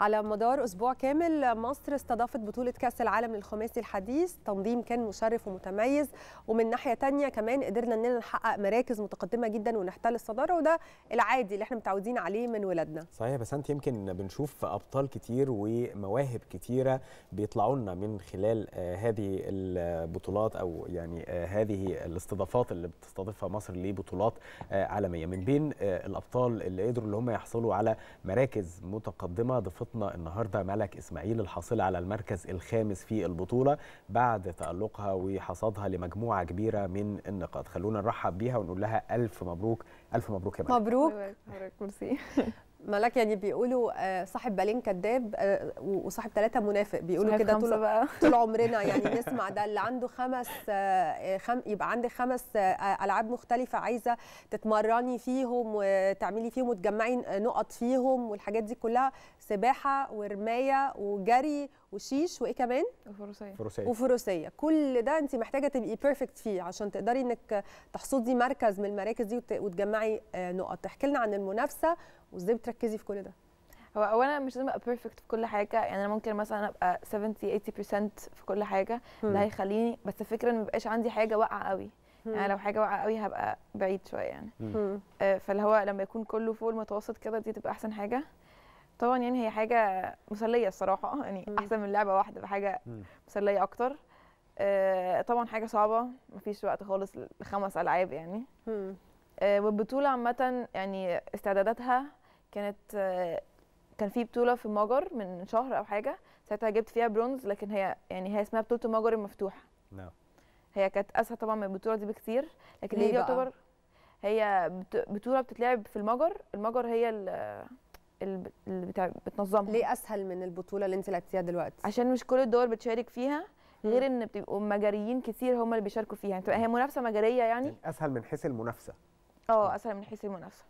على مدار أسبوع كامل مصر استضافت بطولة كأس العالم للخماسي الحديث تنظيم كان مشرف ومتميز ومن ناحية تانية كمان قدرنا أننا نحقق مراكز متقدمة جدا ونحتل الصدارة وده العادي اللي احنا متعودين عليه من ولادنا صحيح بس أنت يمكن بنشوف أبطال كتير ومواهب كتيرة بيطلعوا لنا من خلال آه، هذه البطولات أو يعني آه، هذه الاستضافات اللي بتستضيفها مصر لبطولات آه، عالمية من بين الأبطال اللي قدروا اللي هم يحصلوا على مراكز متقدمة ضفت فرصتنا النهارده ملك اسماعيل الحاصله على المركز الخامس في البطوله بعد تألقها وحصادها لمجموعه كبيره من النقاط خلونا نرحب بيها ونقول لها الف مبروك الف مبروك يا ملك مبروك مبروك مرسي ملاك يعني بيقولوا آه، صاحب بالين كذاب آه، وصاحب ثلاثة منافق بيقولوا كده طول طول عمرنا يعني نسمع ده اللي عنده خمس آه، خم يبقى عندك خمس ألعاب مختلفة عايزة تتمرني فيهم وتعملي فيهم وتجمعي نقط فيهم والحاجات دي كلها سباحة ورماية وجري وشيش وايه كمان؟ وفروسيه فروسيه وفروسيه كل ده انت محتاجه تبقي بيرفكت فيه عشان تقدري انك تحصدي مركز من المراكز دي وتجمعي نقط، احكي لنا عن المنافسه وازاي بتركزي في كل ده هو اولا مش لازم ابقى بيرفكت في كل حاجه يعني انا ممكن مثلا ابقى 70 80% في كل حاجه ده هيخليني بس الفكره ان ما عندي حاجه واقعه قوي يعني لو حاجه واقعه قوي هبقى بعيد شويه يعني آه فاللي هو لما يكون كله فوق المتوسط كده دي تبقى احسن حاجه طبعا يعني هي حاجه مسليه الصراحه يعني مم. احسن من لعبه واحده حاجه مم. مسليه اكتر آه طبعا حاجه صعبه مفيش وقت خالص لخمس العاب يعني آه والبطوله عامه يعني استعداداتها كانت آه، كان في بطوله في مجر من شهر او حاجه ساعتها جبت فيها برونز لكن هي يعني هي اسمها بطوله المجر المفتوحه نعم. هي كانت اسهل طبعا من البطوله دي بكتير لكن هي يعتبر هي بطوله بتتلعب في المجر المجر هي اللي بتنظمها ليه اسهل من البطوله اللي انت لعبتيها دلوقتي عشان مش كل الدول بتشارك فيها غير ان بتبقوا مجريين كتير هم اللي بيشاركوا فيها يعني هي منافسه مجريه يعني. يعني اسهل من حيث المنافسه اه اسهل من حيث المنافسه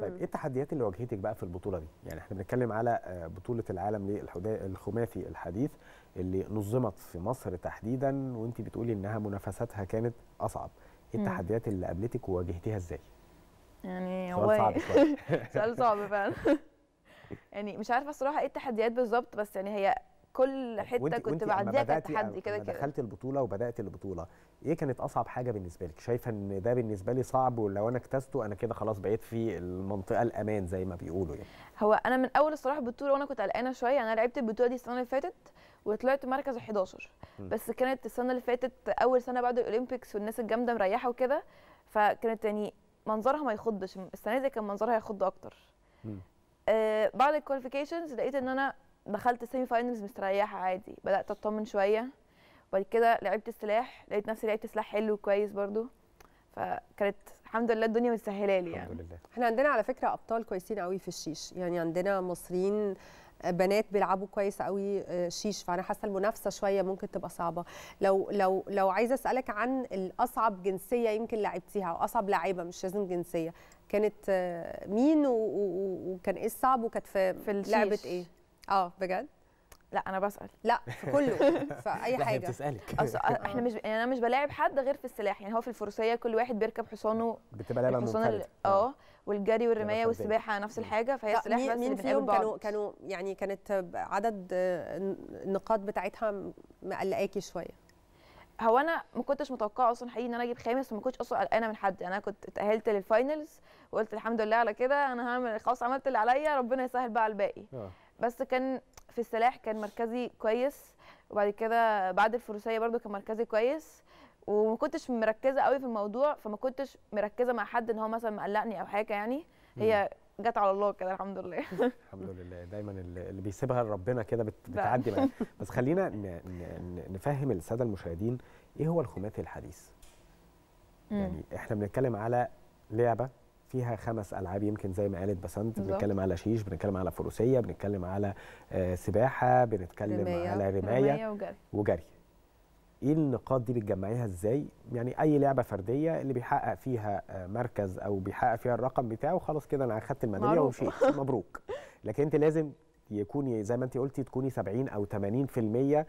طيب ايه التحديات اللي واجهتك بقى في البطوله دي؟ يعني احنا بنتكلم على آه، بطوله العالم للخماسي الحديث اللي نظمت في مصر تحديدا وانت بتقولي انها منافساتها كانت اصعب. ايه التحديات اللي قابلتك وواجهتيها ازاي؟ يعني سؤال صعب سؤال صعب فعلا يعني مش عارفه الصراحه ايه التحديات بالظبط بس يعني هي كل حته كنت بعديها كانت تحدي كده كده دخلت البطوله وبدات البطوله ايه كانت اصعب حاجه بالنسبه لك شايفه ان ده بالنسبه لي صعب ولو انا اكتسته انا كده خلاص بقيت في المنطقه الامان زي ما بيقولوا يعني هو انا من اول الصراحه البطوله وانا كنت قلقانه شويه يعني انا لعبت البطوله دي السنه اللي فاتت وطلعت مركز 11 م. بس كانت السنه اللي فاتت اول سنه بعد الاولمبيكس والناس الجامده مريحه وكده فكانت يعني منظرها ما يخضش السنه دي كان منظرها يخض اكتر آه بعد الكواليفيكيشنز لقيت ان انا دخلت السيمي فاينلز مستريحه عادي بدات اطمن شويه وبعد كده لعبت السلاح لقيت نفسي لعبت سلاح حلو كويس برضو فكانت الحمد لله الدنيا مسهله لي يعني الحمد لله. احنا عندنا على فكره ابطال كويسين قوي في الشيش يعني عندنا مصريين آه، بنات بيلعبوا كويس قوي آه، شيش فانا حاسه المنافسه شويه ممكن تبقى صعبه لو لو لو عايزه اسالك عن الاصعب جنسيه يمكن لعبتيها او اصعب لعيبه مش لازم جنسيه كانت آه، مين وكان ايه الصعب وكانت في, في لعبه ايه اه بجد لا انا بسال لا في كله في اي حاجه بتسالك احنا مش يعني انا مش بلاعب حد غير في السلاح يعني هو في الفروسيه كل واحد بيركب حصانه بتبقى لعبه حصان اه والجري والرمايه والسباحه نفس الحاجه فهي السلاح مين بس مين فيهم كانوا كانوا يعني كانت عدد النقاط بتاعتها مقلقاكي شويه هو انا ما كنتش متوقعه اصلا حقيقي ان انا اجيب خامس وما كنتش اصلا قلقانه من حد يعني انا كنت اتاهلت للفاينلز وقلت الحمد لله على كده انا هعمل خلاص عملت اللي عليا ربنا يسهل بقى على الباقي آه. بس كان في السلاح كان مركزي كويس وبعد كده بعد الفروسيه برده كان مركزي كويس وما كنتش مركزه قوي في الموضوع فما كنتش مركزه مع حد ان هو مثلا مقلقني او حاجه يعني هي جت على الله كده الحمد لله الحمد لله دايما اللي بيسيبها لربنا كده بتعدي معاه بس خلينا نفهم الساده المشاهدين ايه هو الخماسي الحديث يعني احنا بنتكلم على لعبه فيها خمس العاب يمكن زي ما قالت بسنت بنتكلم على شيش بنتكلم على فروسيه بنتكلم على آه، سباحه بنتكلم رمية. على رمايه, رمية وجري. وجري ايه النقاط دي بتجمعيها ازاي يعني اي لعبه فرديه اللي بيحقق فيها آه، مركز او بيحقق فيها الرقم بتاعه خلاص كده انا اخدت الميداليه ومشيت مبروك لكن انت لازم يكون زي ما انت قلتي تكوني 70 او 80% آه،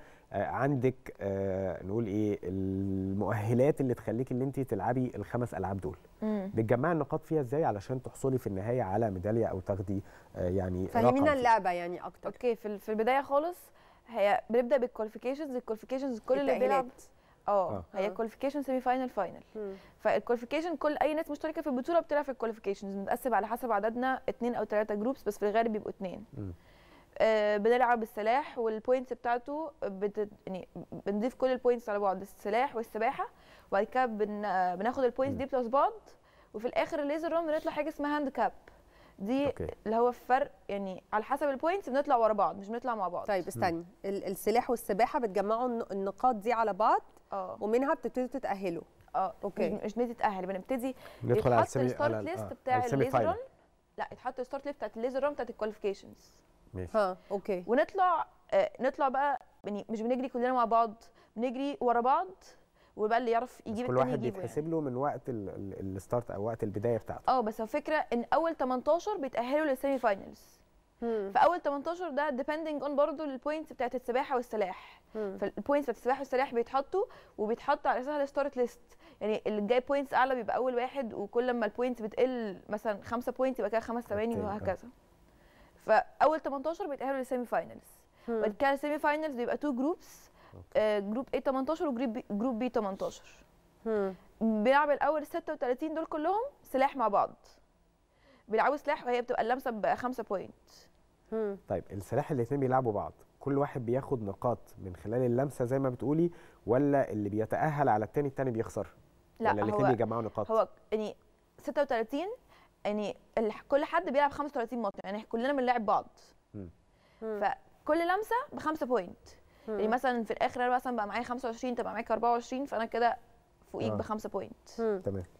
عندك آه، نقول ايه المؤهلات اللي تخليك ان انت تلعبي الخمس العاب دول بتجمعي النقاط فيها ازاي علشان تحصلي في النهايه على ميداليه او تاخدي آه، يعني فهمينا اللعبه يعني اكتر اوكي في, في البدايه خالص هي بنبدا بالكواليفيكيشنز الكواليفيكيشنز كل اللي بيلعب اه هي كواليفيكيشن سيمي فاينل فاينل فالكواليفيكيشن كل اي ناس مشتركه في البطوله بتلعب في الكواليفيكيشنز بنتقسم على حسب عددنا اثنين او ثلاثه جروبس بس في الغالب بيبقوا اثنين آه، بنلعب السلاح والبوينتس بتاعته بت... يعني بنضيف كل البوينتس على بعض السلاح والسباحه وبعد كده بن... آه، بناخد البوينتس دي بلس بعض وفي الاخر الليزر روم بنطلع حاجه اسمها هاند كاب دي أوكي. اللي هو الفرق يعني على حسب البوينتس بنطلع ورا بعض مش بنطلع مع بعض طيب استني السلاح والسباحه بتجمعوا النقاط دي على بعض أوه. ومنها بتبتدوا تتاهلوا اه اوكي مش بنتاهل بنبتدي ندخل على السيمي ليست آه، بتاع الليزر لا يتحط الستارت ليست بتاعت الليزر روم بتاعت الكواليفيكيشنز ماشي ها اوكي ونطلع آه، نطلع بقى يعني مش بنجري كلنا مع بعض بنجري ورا بعض ويبقى اللي يعرف يجيب كل واحد بيتحسب يعني. له من وقت الستارت او وقت البدايه بتاعته اه بس الفكره ان اول 18 بيتاهلوا للسيمي فاينلز فاول 18 ده ديبندنج اون برضه البوينتس بتاعت السباحه والسلاح فالبوينتس بتاعت السباحه والسلاح بيتحطوا وبيتحط على اساسها الستارت ليست يعني اللي جاي بوينتس اعلى بيبقى اول واحد وكل ما البوينتس بتقل مثلا خمسه بوينتس يبقى كده خمس ثواني وهكذا فاول 18 بيتاهلوا للسيمي فاينلز بعد كده السيمي فاينلز بيبقى تو جروبس جروب A 18 وجروب جروب B 18 بيلعب الاول 36 دول كلهم سلاح مع بعض بيلعبوا سلاح وهي بتبقى اللمسه ب 5 بوينت طيب السلاح الاثنين بيلعبوا بعض كل واحد بياخد نقاط من خلال اللمسه زي ما بتقولي ولا اللي بيتاهل على التاني التاني بيخسر لا ولا الاثنين بيجمعوا نقاط هو يعني 36 يعني كل حد بيلعب 35 ماتش يعني كلنا بنلاعب بعض فكل لمسه بخمسه بوينت يعني مثلا في الاخر انا مثلا بقى معايا 25 تبقى معاك 24 فانا كده فوقيك آه. بخمسه بوينت تمام